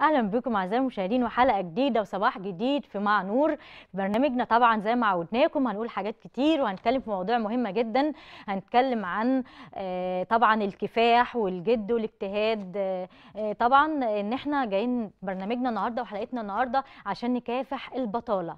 اهلا بكم اعزائي المشاهدين وحلقه جديده وصباح جديد في مع نور برنامجنا طبعا زي ما عودناكم هنقول حاجات كتير وهنتكلم في مواضيع مهمه جدا هنتكلم عن آه، طبعا الكفاح والجد والاجتهاد آه، آه، طبعا ان احنا جايين برنامجنا النهارده وحلقتنا النهارده عشان نكافح البطاله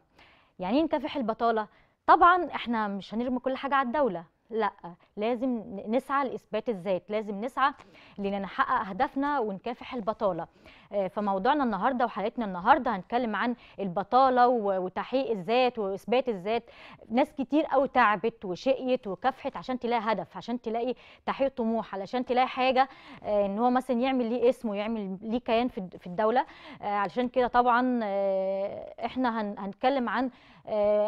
يعني ايه نكافح البطاله طبعا احنا مش هنرمي كل حاجه على الدوله لا لازم نسعى لاثبات الذات لازم نسعى لان نحقق اهدافنا ونكافح البطاله آه، فموضوعنا النهارده وحلقتنا النهارده هنتكلم عن البطاله وتحقيق الذات واثبات الذات ناس كتير قوي تعبت وشقيت وكافحت عشان تلاقي هدف عشان تلاقي تحقيق طموح علشان تلاقي حاجه آه، ان هو مثلا يعمل ليه اسمه يعمل ليه كيان في الدوله آه، علشان كده طبعا احنا هنتكلم عن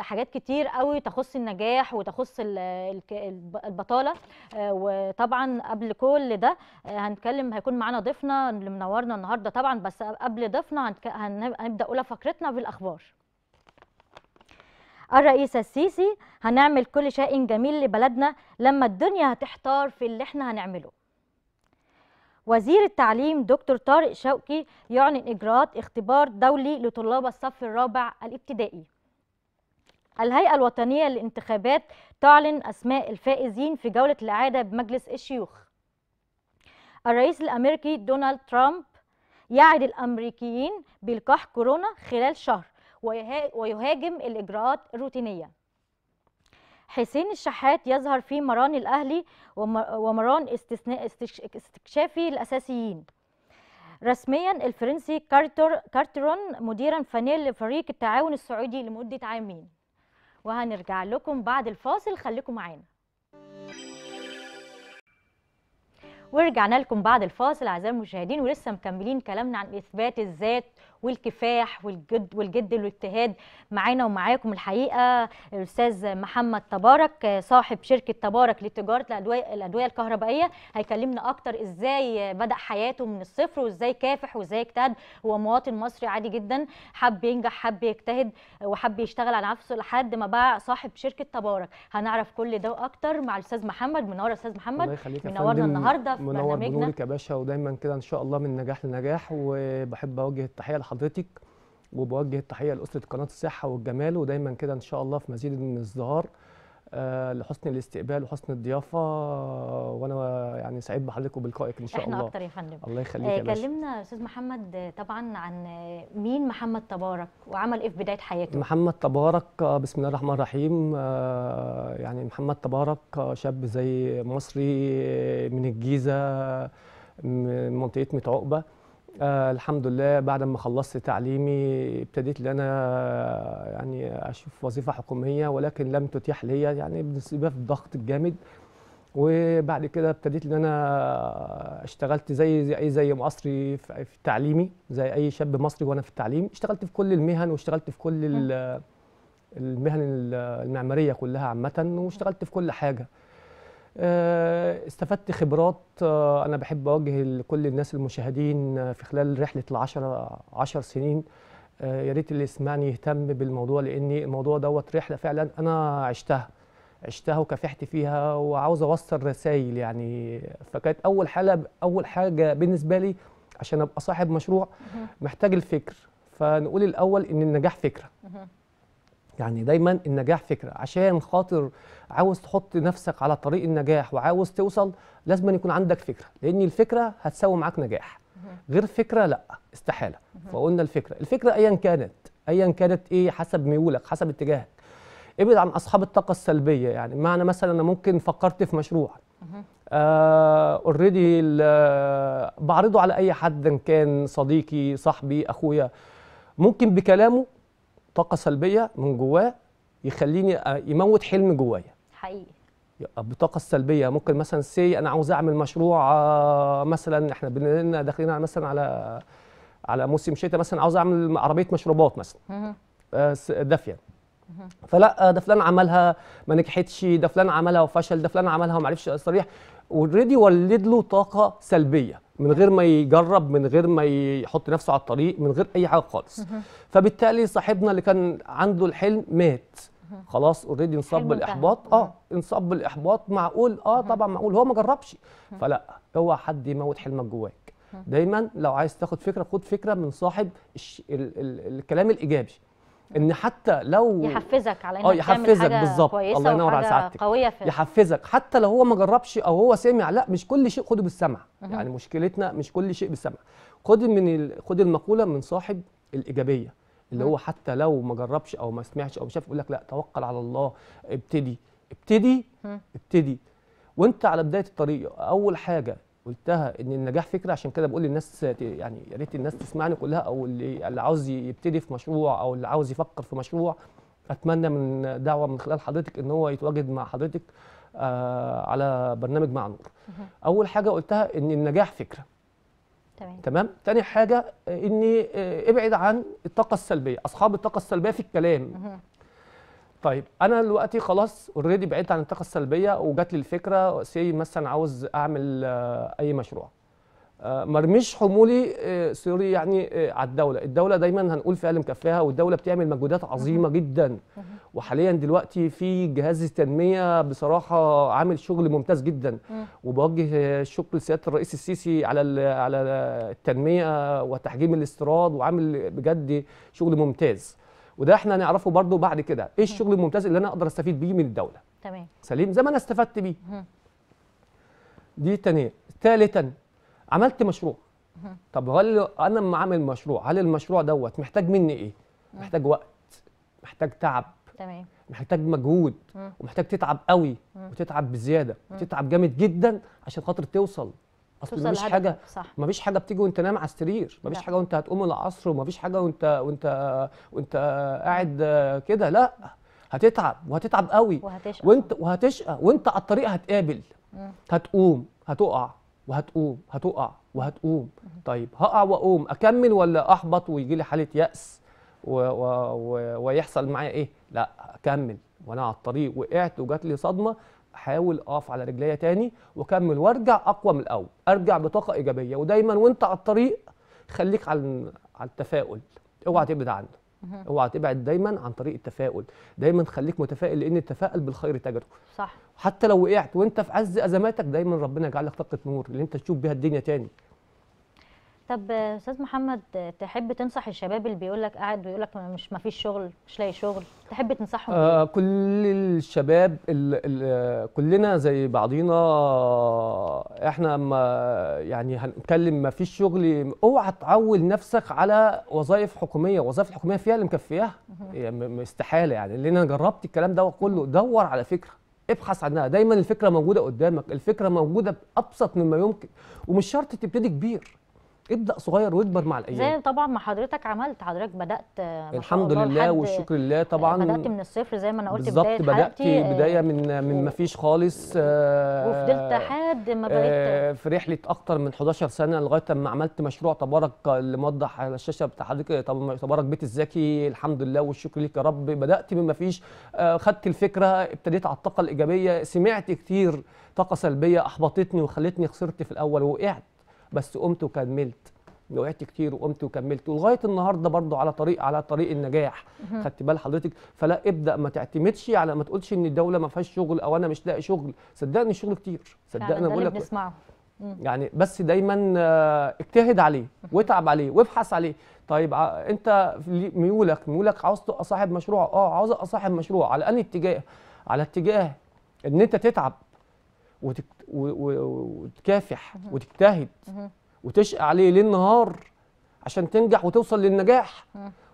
حاجات كتير قوي تخص النجاح وتخص البطاله وطبعا قبل كل ده هنتكلم هيكون معانا ضيفنا اللي منورنا النهارده طبعا بس قبل ضيفنا هنبدا اولى فقرتنا بالاخبار الرئيس السيسي هنعمل كل شيء جميل لبلدنا لما الدنيا هتحتار في اللي احنا هنعمله وزير التعليم دكتور طارق شوقي يعلن اجراءات اختبار دولي لطلاب الصف الرابع الابتدائي الهيئه الوطنيه للانتخابات تعلن اسماء الفائزين في جوله الاعاده بمجلس الشيوخ الرئيس الامريكي دونالد ترامب يعد الامريكيين بلقاح كورونا خلال شهر ويهاجم الاجراءات الروتينيه حسين الشحات يظهر في مران الاهلي ومران استثناء استكشافي الاساسيين رسميا الفرنسي كارتر كارترون مديرا فنيا لفريق التعاون السعودي لمده عامين وهنرجع لكم بعد الفاصل خليكم معانا ورجعنا لكم بعد الفاصل اعزائي المشاهدين ولسه مكملين كلامنا عن اثبات الذات والكفاح والجد والجد والاجتهاد معانا ومعاكم الحقيقه الاستاذ محمد تبارك صاحب شركه تبارك لتجاره الادويه الادويه الكهربائيه هيكلمنا اكتر ازاي بدا حياته من الصفر وازاي كافح وازاي اجتهد هو مواطن مصري عادي جدا حب ينجح حب يجتهد وحب يشتغل على نفسه لحد ما بقى صاحب شركه تبارك هنعرف كل ده اكتر مع الاستاذ محمد منور استاذ محمد الله يخليك منورنا النهارده في منور يا باشا ودايما كده ان شاء الله من نجاح لنجاح وبحب اوجه التحيه حضرتك وبوجه التحيه لاسره قناه الصحه والجمال ودايما كده ان شاء الله في مزيد من الازدهار آه لحسن الاستقبال وحسن الضيافه وانا يعني سعيد بحضرتك وبلقائك ان شاء احنا الله احنا اكتر يا فندم الله يخليك آه يا كلمنا استاذ محمد آه، طبعا عن آه، مين محمد تبارك وعمل ايه في بدايه حياته محمد تبارك آه، بسم الله الرحمن الرحيم آه يعني محمد تبارك شاب زي مصري من الجيزه من منطقه متعقبه آه الحمد لله بعد ما خلصت تعليمي ابتديت ان انا آه، يعني اشوف وظيفه حكوميه ولكن لم تتيح لي يعني بسبب الضغط الجامد وبعد كده ابتديت ان انا آه، اشتغلت زي زي اي زي مصري في تعليمي زي اي شاب مصري وانا في التعليم اشتغلت في كل المهن واشتغلت في كل آه، المهن المعماريه كلها عامه واشتغلت في كل حاجه آه، استفدت خبرات آه، انا بحب اوجه لكل الناس المشاهدين آه، في خلال رحله العشر عشر سنين يا ريت اللي يسمعني يهتم بالموضوع لان الموضوع دوت رحله فعلا انا عشتها عشتها وكافحت فيها وعاوز اوصل رسائل يعني فكانت اول حاله اول حاجه بالنسبه لي عشان ابقى صاحب مشروع محتاج الفكر فنقول الاول ان النجاح فكره يعني دايما النجاح فكره عشان خاطر عاوز تحط نفسك على طريق النجاح وعاوز توصل لازم أن يكون عندك فكره لان الفكره هتساوي معاك نجاح غير فكره لا استحاله فقلنا الفكره الفكره ايا كانت ايا كانت ايه حسب ميولك حسب اتجاهك ابعد عن اصحاب الطاقه السلبيه يعني معنى مثلا انا ممكن فكرت في مشروع اوريدي آه بعرضه على اي حد ان كان صديقي صاحبي اخويا ممكن بكلامه طاقه سلبيه من جواه يخليني يموت حلم جوايا حقيقي الطاقه السلبيه ممكن مثلا سي انا عاوز اعمل مشروع آه، مثلا احنا بننا داخلين على مثلا على على موسم شتاء مثلا عاوز اعمل عربيه مشروبات مثلا آه، دافيه فلا ده آه، فلان عملها ما نجحتش ده فلان عملها وفشل ده فلان عملها وما عرفش آه، صريح اوريدي ولد له طاقه سلبيه من غير ما يجرب من غير ما يحط نفسه على الطريق من غير اي حاجه خالص فبالتالي صاحبنا اللي كان عنده الحلم مات خلاص اوريدي انصاب بالاحباط اه انصاب بالاحباط معقول اه طبعا معقول هو ما جربش فلا اوعى حد يموت حلمك جواك دايما لو عايز تاخد فكره خد فكره من صاحب الكلام الايجابي ان حتى لو يحفزك على انك اه يحفزك بالظبط الله ينور على سعادتك يحفزك حتى لو هو ما جربش او هو سمع لا مش كل شيء خده بالسمع يعني مشكلتنا مش كل شيء بالسمع خد من خد المقوله من صاحب الايجابيه اللي هو حتى لو ما جربش او ما سمعش او شاف يقول لك لا توكل على الله ابتدي ابتدي ابتدي وانت على بدايه الطريق اول حاجه قلتها ان النجاح فكره عشان كده بقول للناس يعني يا ريت الناس تسمعني كلها او اللي اللي عاوز يبتدي في مشروع او اللي عاوز يفكر في مشروع اتمنى من دعوه من خلال حضرتك ان هو يتواجد مع حضرتك آه على برنامج مع نور. اول حاجه قلتها ان النجاح فكره. تمام. تمام؟ تاني حاجه اني آه، ابعد عن الطاقه السلبيه، اصحاب الطاقه السلبيه في الكلام. طيب انا دلوقتي خلاص اوريدي بعدت عن الطاقه السلبيه وجات لي الفكره سي مثلا عاوز اعمل آه، اي مشروع آه، مرميش حمولي آه، سوري يعني على الدوله الدوله دايما هنقول فعلا مكفاها والدوله بتعمل مجهودات عظيمه جدا وحاليا دلوقتي في جهاز التنميه بصراحه عامل شغل ممتاز جدا وبوجه الشكر لسياده الرئيس السيسي على على التنميه وتحجيم الاستيراد وعامل بجد شغل ممتاز وده احنا هنعرفه برضو بعد كده ايه الشغل الممتاز اللي انا اقدر استفيد بيه من الدوله تمام سليم زي ما انا استفدت بيه دي تانية ثالثا عملت مشروع طب هل انا لما عامل مشروع هل المشروع دوت محتاج مني ايه محتاج وقت محتاج تعب تمام محتاج مجهود ومحتاج تتعب قوي وتتعب بزياده وتتعب جامد جدا عشان خاطر توصل اصل مفيش حاجه ما مفيش حاجه بتيجي وانت نايم على السرير مفيش حاجه وانت هتقوم العصر ومفيش حاجه وانت وانت وانت قاعد كده لا هتتعب وهتتعب قوي وهتشقى وانت وهتشقى وانت على الطريق هتقابل هتقوم هتقع وهتقوم هتقع وهتقوم طيب هقع واقوم اكمل ولا احبط ويجي لي حاله ياس و... و... و... ويحصل معايا ايه لا اكمل وانا على الطريق وقعت وجات لي صدمه احاول اقف على رجليا تاني واكمل وارجع اقوى من الاول ارجع بطاقه ايجابيه ودايما وانت على الطريق خليك على على التفاؤل اوعى تبعد عنه اوعى تبعد دايما عن طريق التفاؤل دايما خليك متفائل لان التفاؤل بالخير تجره صح حتى لو وقعت وانت في عز ازماتك دايما ربنا يجعلك طاقه نور اللي انت تشوف بيها الدنيا تاني طب استاذ محمد تحب تنصح الشباب اللي بيقول لك قاعد ويقول لك مش ما فيش شغل مش لاقي شغل تحب تنصحهم آه إيه؟ كل الشباب الـ الـ كلنا زي بعضينا احنا ما يعني هنتكلم ما فيش شغل اوعى تعول نفسك على وظائف حكوميه وظائف الحكوميه فيها اللي مكفياها يعني استحاله يعني اللي انا جربت الكلام ده كله دور على فكره ابحث عنها دايما الفكره موجوده قدامك الفكره موجوده بابسط مما يمكن ومش شرط تبتدي كبير ابدا صغير واكبر مع الايام زي طبعا ما حضرتك عملت حضرتك بدات الحمد لله والشكر لله طبعا بدات من الصفر زي ما انا قلت بالظبط بدات آه، بدايه من من ما فيش خالص آه، وفضلت لحد ما بقيت آه، في رحله اكتر من 11 سنه لغايه ما عملت مشروع تبارك اللي موضح على الشاشه بتاع حضرتك تبارك بيت الزكي الحمد لله والشكر ليك يا رب بدات من ما فيش خدت الفكره ابتديت على الطاقه الايجابيه سمعت كتير طاقه سلبيه احبطتني وخلتني خسرت في الاول وقعت بس قمت وكملت وقعت كتير وقمت وكملت ولغايه النهارده برضو على طريق على طريق النجاح خدت بال حضرتك فلا ابدا ما تعتمدش على ما تقولش ان الدوله ما فيهاش شغل او انا مش لاقي شغل صدقني الشغل كتير صدقني بقول لك يعني بس دايما آه، اجتهد عليه واتعب عليه وابحث عليه طيب انت ميولك ميولك عاوز تبقى صاحب مشروع اه عاوز ابقى صاحب مشروع على انهي اتجاه على اتجاه ان انت تتعب وتكافح وتجتهد وتشقى عليه ليل نهار عشان تنجح وتوصل للنجاح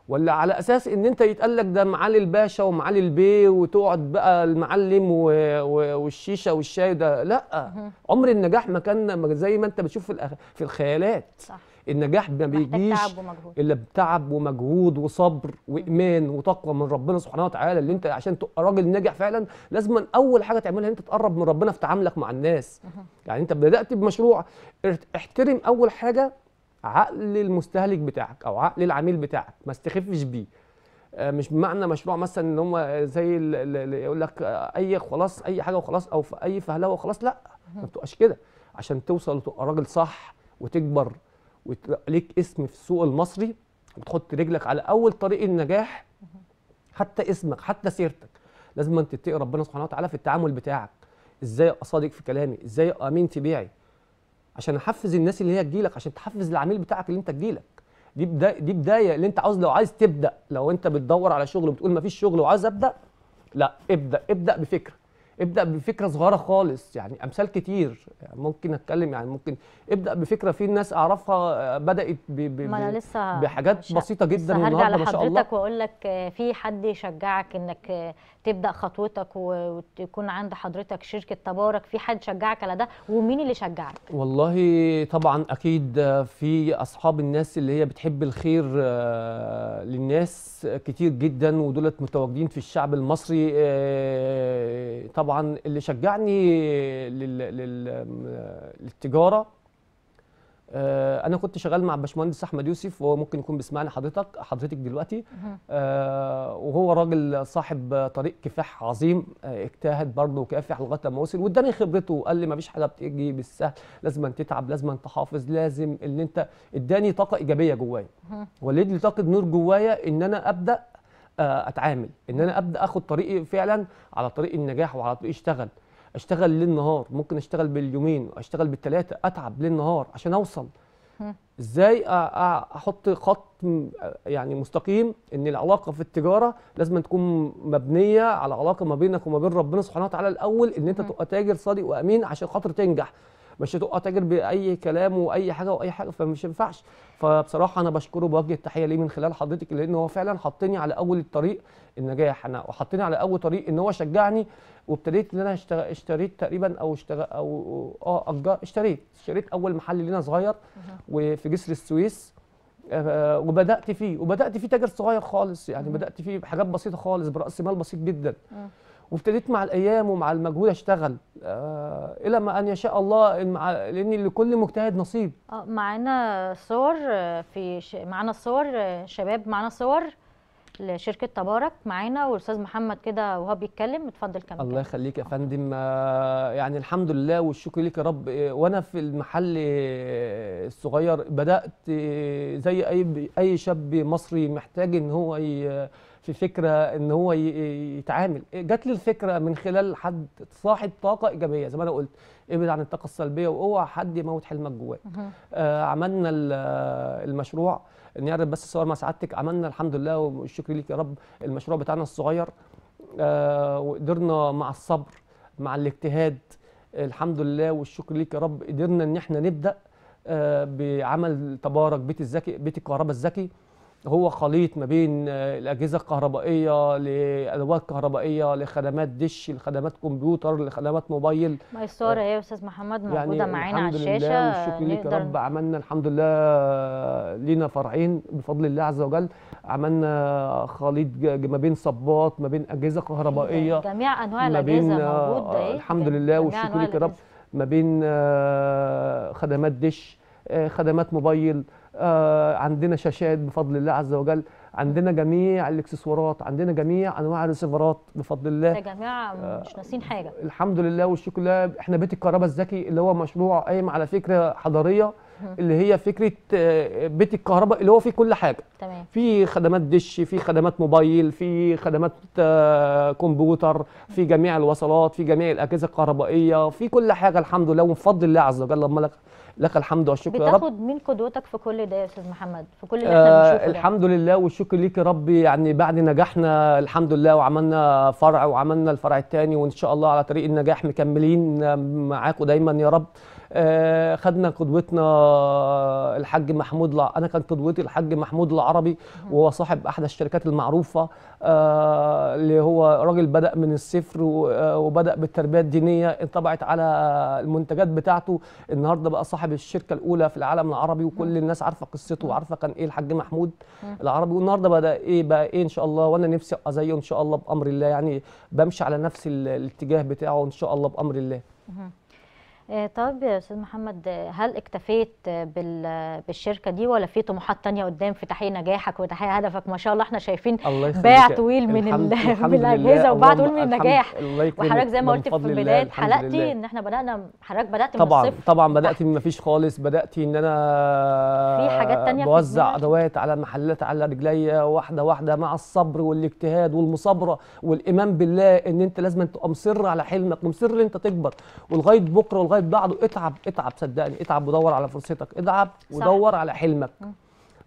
ولا على اساس ان انت يتقال لك ده معالي الباشا ومعالي البيه وتقعد بقى المعلم و... و... والشيشه والشاي ده لا عمر النجاح ما كان زي ما انت بتشوف في, في الخيالات صح. النجاح ما بيجيش الا بتعب ومجهود وصبر وايمان وتقوى من ربنا سبحانه وتعالى اللي انت عشان تبقى راجل ناجح فعلا لازم اول حاجه تعملها انت تقرب من ربنا في تعاملك مع الناس يعني انت بدات بمشروع احترم اول حاجه عقل المستهلك بتاعك او عقل العميل بتاعك ما استخفش بيه آه، مش بمعنى مشروع مثلا ان هم زي اللي يقول لك اي خلاص اي حاجه وخلاص او في اي فهلوه وخلاص لا ما تبقاش كده عشان توصل وتبقى راجل صح وتكبر وتبقى ليك اسم في السوق المصري وتحط رجلك على اول طريق النجاح حتى اسمك حتى سيرتك لازم انت تتقي ربنا سبحانه وتعالى في التعامل بتاعك ازاي ابقى صادق في كلامي ازاي امين في بيعي عشان احفز الناس اللي هي تجيلك عشان تحفز العميل بتاعك اللي انت تجيلك دي بدايه دي بدايه اللي انت عاوز لو عايز تبدا لو انت بتدور على شغل وبتقول فيش شغل وعايز ابدا لا ابدا ابدا بفكره ابدا بفكره صغيره خالص يعني امثال كتير يعني ممكن اتكلم يعني ممكن ابدا بفكره في ناس اعرفها آه، بدات ب ب ما أنا لسه بحاجات شا... بسيطه جدا النهارده ما شاء الله هرجع لحضرتك واقول لك آه، في حد يشجعك انك آه، تبدا خطوتك وتكون عند حضرتك شركه تبارك في حد شجعك على ده ومين اللي شجعك والله طبعا اكيد في اصحاب الناس اللي هي بتحب الخير للناس كتير جدا ودولت متواجدين في الشعب المصري طبعا طبعا اللي شجعني لل... لل... للتجاره آه، انا كنت شغال مع باشمهندس احمد يوسف وهو ممكن يكون بيسمعني حضرتك حضرتك دلوقتي آه، وهو راجل صاحب طريق كفاح عظيم آه، اجتهد برضه وكافح لغايه ما وصل واداني خبرته وقال لي ما فيش حاجه بتيجي بالسهل لازم تتعب لازم تحافظ لازم ان انت اداني طاقه ايجابيه جوايا ولد لي طاقه نور جوايا ان انا ابدا آه، اتعامل ان انا ابدا اخد طريقي فعلا على طريق النجاح وعلى طريق اشتغل اشتغل ليل نهار ممكن اشتغل باليومين اشتغل بالثلاثه اتعب ليل نهار عشان اوصل ازاي احط خط يعني مستقيم ان العلاقه في التجاره لازم تكون مبنيه على علاقه ما بينك وما بين ربنا سبحانه وتعالى الاول ان انت تبقى تاجر صادق وامين عشان خاطر تنجح مش هتقع تاجر باي كلام واي حاجه واي حاجه فمش ينفعش فبصراحه انا بشكره بوجه التحيه ليه من خلال حضرتك لان هو فعلا حطني على اول الطريق النجاح انا وحطني على اول طريق ان هو شجعني وابتديت ان انا اشتريت تقريبا او اشتغل او اه اشتريت اشتريت اول محل لينا صغير وفي جسر السويس آه، وبدات فيه وبدات فيه تاجر صغير خالص يعني بدات فيه بحاجات بسيطه خالص براس مال بسيط جدا اه. وابتديت مع الايام ومع المجهود اشتغل آه الى ما ان يشاء الله لان لكل مجتهد نصيب اه معانا صور آه، في ش... معانا صور آه، شباب معانا صور لشركه تبارك معانا والاستاذ محمد كده وهو بيتكلم اتفضل كمل الله يخليك يا فندم آه، يعني الحمد لله والشكر ليك يا رب وانا في المحل الصغير بدات زي اي اي شاب مصري محتاج ان هو ي... في فكره ان هو يتعامل جات لي الفكره من خلال حد صاحب طاقه ايجابيه زي ما انا قلت ابعد عن الطاقه السلبيه واوعى حد يموت حلمك جواك آه عملنا المشروع اعرف بس صور مع سعادتك عملنا الحمد لله والشكر ليك يا رب المشروع بتاعنا الصغير آه وقدرنا مع الصبر مع الاجتهاد الحمد لله والشكر ليك يا رب قدرنا ان احنا نبدا آه بعمل تبارك بيت الذكي بيت الكهرباء الذكي هو خليط ما بين آه، الاجهزه الكهربائيه لادوات كهربائيه لخدمات دش لخدمات كمبيوتر لخدمات موبايل ميسوره اهي إيه يا استاذ محمد موجوده يعني معانا على الشاشه لله والشكر ليك يا رب عملنا الحمد لله آه، لينا فرعين بفضل الله عز وجل عملنا خليط ما بين صبات ما بين اجهزه كهربائيه جميع انواع الاجهزه موجوده آه، ايه الحمد لله والشكر ليك يا رب ما بين خدمات دش خدمات موبايل آه، عندنا شاشات بفضل الله عز وجل عندنا جميع الاكسسوارات عندنا جميع انواع الريسيفرات بفضل الله يا جماعه مش آه، ناسين حاجه الحمد لله والشكر لله احنا بيت الكهرباء الذكي اللي هو مشروع قايم على فكره حضاريه اللي هي فكره آه، بيت الكهرباء اللي هو فيه كل حاجه تمام في خدمات دش في خدمات موبايل في خدمات آه، كمبيوتر في جميع الوصلات في جميع الاجهزه الكهربائيه في كل حاجه الحمد لله وبفضل الله عز وجل اللهم لك لك الحمد والشكر يا رب بتاخد من قدوتك في كل ده يا استاذ محمد في كل اللي احنا آه، بنشوفه آه الحمد لله والشكر ليك يا رب يعني بعد نجاحنا الحمد لله وعملنا فرع وعملنا الفرع الثاني وان شاء الله على طريق النجاح مكملين معاكم دايما يا رب آه، خدنا قدوتنا الحاج محمود لع... انا كان قدوتي الحاج محمود العربي وهو صاحب احدى الشركات المعروفه آه، اللي هو راجل بدا من الصفر آه، وبدا بالتربيه الدينيه انطبعت على المنتجات بتاعته النهارده بقى صاحب الشركه الاولى في العالم العربي وكل الناس عارفه قصته وعارفه كان ايه الحاج محمود العربي والنهارده بدا ايه بقى ايه ان شاء الله وانا نفسي زيه ان شاء الله بامر الله يعني بمشي على نفس الاتجاه بتاعه ان شاء الله بامر الله آه، طب يا استاذ محمد هل اكتفيت بالشركه دي ولا في طموحات تانية قدام في تحقيق نجاحك وتحقيق هدفك ما شاء الله احنا شايفين باع طويل من الاجهزه وباع طويل من النجاح وحضرتك زي ما قلت في البدايه حلقتي ان احنا بدانا حضرتك بدات طبعا من الصفر طبعا طبعا بدات من ما فيش خالص بدات ان انا في حاجات تانية بوزع ادوات على محلات على رجليا واحده واحده مع الصبر والاجتهاد والمصابره والايمان بالله ان انت لازم تبقى مصر على حلمك ومصر انت تكبر ولغايه بكره ولغايه لغايه طيب بعضه اتعب اتعب صدقني اتعب ودور على فرصتك اتعب ودور صح. على حلمك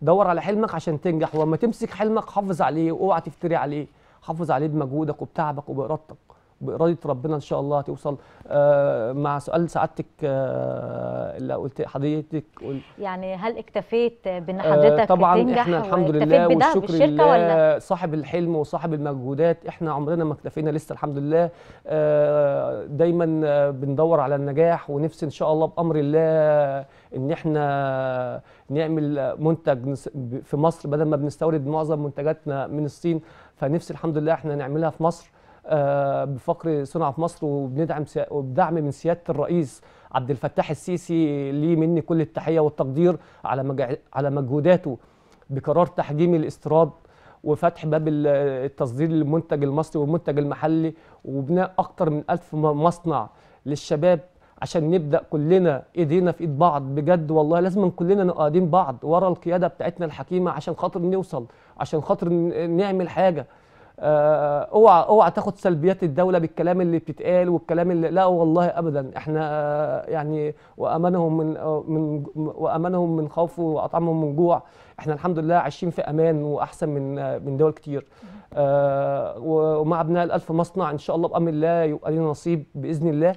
دور على حلمك عشان تنجح ولما تمسك حلمك حافظ عليه واوعى تفتري عليه حافظ عليه بمجهودك وبتعبك وبارادتك باراده ربنا ان شاء الله هتوصل آه، مع سؤال سعادتك آه، اللي قلت حضرتك قلت يعني هل اكتفيت بان آه، حضرتك طبعا احنا الحمد لله والشكر لله صاحب الحلم وصاحب المجهودات احنا عمرنا ما اكتفينا لسه الحمد لله دايما بندور على النجاح ونفسي ان شاء الله بامر الله ان احنا نعمل منتج في مصر بدل ما بنستورد معظم منتجاتنا من الصين فنفسي الحمد لله احنا نعملها في مصر آه، بفقر صناعه مصر وبندعم وبدعم من سياده الرئيس عبد الفتاح السيسي ليه مني كل التحيه والتقدير على على مجهوداته بقرار تحجيم الاستيراد وفتح باب التصدير للمنتج المصري والمنتج المحلي وبناء اكثر من ألف مصنع للشباب عشان نبدا كلنا ايدينا في ايد بعض بجد والله لازم كلنا نقعدين بعض ورا القياده بتاعتنا الحكيمه عشان خاطر نوصل عشان خاطر نعمل حاجه آه، اوعى اوعى تاخد سلبيات الدوله بالكلام اللي بتتقال والكلام اللي لا والله ابدا احنا آه، يعني وامنهم من آه، من وامنهم من خوف واطعمهم من جوع احنا الحمد لله عايشين في امان واحسن من من دول كتير ومع بناء الالف مصنع ان شاء الله بامر الله يبقى لنا نصيب باذن الله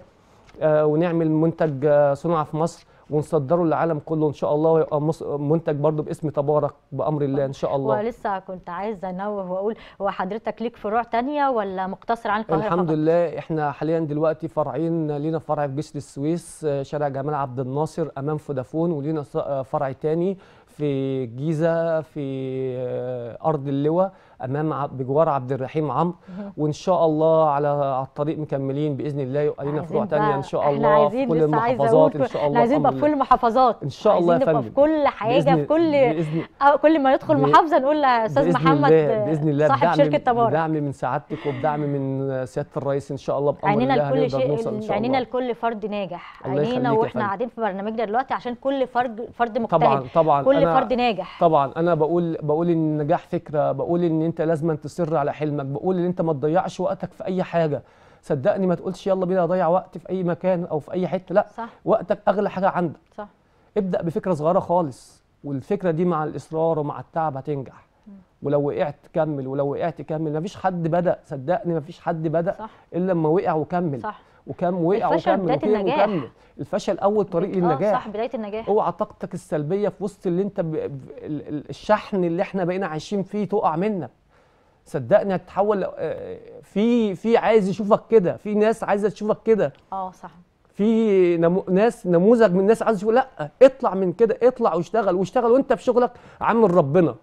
ونعمل منتج صنع في مصر ونصدره للعالم كله ان شاء الله ويبقى منتج برضو باسم تبارك بامر الله ان شاء الله ولسه كنت عايزه انوه واقول هو حضرتك ليك فروع ثانيه ولا مقتصر عن القاهره الحمد فقط؟ لله احنا حاليا دلوقتي فرعين لينا فرع في جسر السويس شارع جمال عبد الناصر امام فودافون ولينا فرع ثاني في الجيزه في آه، ارض اللواء امام بجوار عبد الرحيم عمرو وان شاء الله على الطريق مكملين باذن الله يبقى لنا فروع ثانيه ان شاء الله في كل المحافظات ان شاء الله عايزين نبقى في كل المحافظات ان شاء الله يا فندم في كل حاجه في كل بإذن كل ما يدخل محافظه نقول يا استاذ محمد الله باذن الله صاحب بدعم شركه تبارك بدعم من سعادتك وبدعم من سياده الرئيس ان شاء الله بامر عينينا لكل شيء عينينا لكل فرد ناجح عينينا واحنا قاعدين في برنامجنا دلوقتي عشان كل فرد فرد مجتهد طبعا طبعا كل فرد ناجح طبعا انا بقول بقول ان النجاح فكره بقول ان انت لازما تصر على حلمك بقول ان انت ما تضيعش وقتك في اي حاجه صدقني ما تقولش يلا بينا اضيع وقت في اي مكان او في اي حته لا صح. وقتك اغلى حاجه عندك صح. ابدا بفكره صغيره خالص والفكره دي مع الاصرار ومع التعب هتنجح م. ولو وقعت كمل ولو وقعت كمل مفيش حد بدا صدقني مفيش حد بدا صح. الا لما وقع وكمل صح. وكم وقع وكمل بدايه النجاح الفشل اول طريق آه، للنجاح صح بدايه النجاح اوعى طاقتك السلبيه في وسط اللي انت ب... الشحن اللي احنا بقينا عايشين فيه تقع منك صدقني هتتحول آه، في في عايز يشوفك كده في ناس عايزه تشوفك كده اه صح في نمو ناس نموذج من الناس عايز يقول لا اطلع من كده اطلع واشتغل واشتغل وانت في شغلك عامل ربنا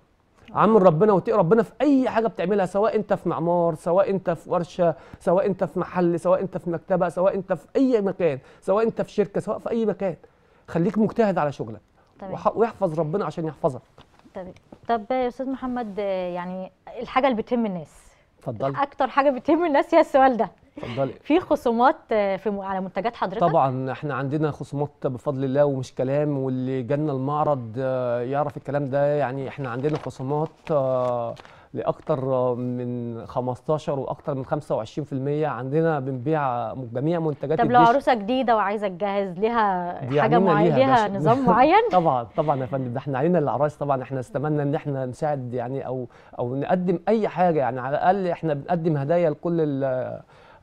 عامل ربنا وتقي ربنا في اي حاجه بتعملها سواء انت في معمار سواء انت في ورشه سواء انت في محل سواء انت في مكتبه سواء انت في اي مكان سواء انت في شركه سواء في اي مكان خليك مجتهد على شغلك طبعا. ويحفظ ربنا عشان يحفظك طب يا استاذ محمد يعني الحاجه اللي بتهم الناس اتفضلي اكتر حاجه بتهم الناس هي السؤال ده اتفضلي في خصومات في على منتجات حضرتك طبعا احنا عندنا خصومات بفضل الله ومش كلام واللي جانا المعرض آه، يعرف الكلام ده يعني احنا عندنا خصومات آه، لاكثر من 15 واكثر من 25% عندنا بنبيع جميع منتجات طب لو عروسه جديده وعايزه تجهز لها حاجه معينه ليها, ليها نظام معين طبعا طبعا يا فندم ده احنا علينا العرايس طبعا احنا استمنا ان احنا نساعد يعني او او نقدم اي حاجه يعني على الاقل احنا بنقدم هدايا لكل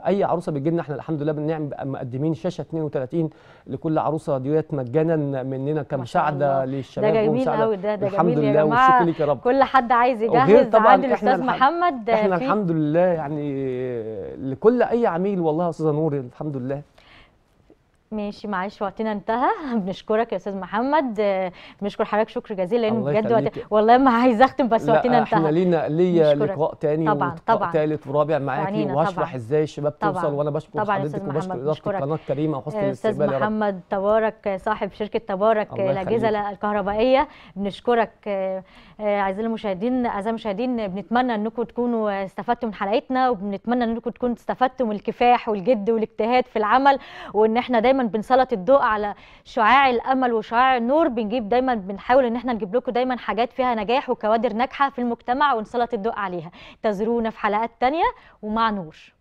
اي عروسه بتجي لنا احنا الحمد لله بالنعم مقدمين شاشه 32 لكل عروسه ديت مجانا مننا كمساعده للشباب ده جميل قوي ده ده الحمد جميل لله والشكر يا رب كل حد عايز يجهز عند الاستاذ محمد آه، احنا الحمد لله يعني لكل اي عميل والله يا استاذه نور الحمد لله ماشي معلش وقتنا انتهى بنشكرك يا استاذ محمد بنشكر حضرتك شكر جزيل لان بجد وقت... والله ما عايز اختم بس وقتنا انتهى احنا لينا ليا لقاء تاني طبعا طبعا ثالث ورابع معاكي وهشرح ازاي الشباب توصل وانا بشكر حضرتك وبشكر اداره القناه الكريمه وحسن آه، الاستقبال استاذ محمد تبارك صاحب شركه تبارك الاجهزه الكهربائيه بنشكرك آه، آه، اعزائي المشاهدين اعزائي المشاهدين بنتمنى انكم تكونوا استفدتوا من حلقتنا وبنتمنى انكم تكونوا استفدتوا من الكفاح والجد والاجتهاد في العمل وان احنا دايما دايما بنسلط الضوء على شعاع الامل وشعاع النور بنجيب دايما بنحاول ان احنا نجيب لكم دايما حاجات فيها نجاح وكوادر ناجحه في المجتمع ونسلط الضوء عليها تزورونا في حلقات تانية ومع نور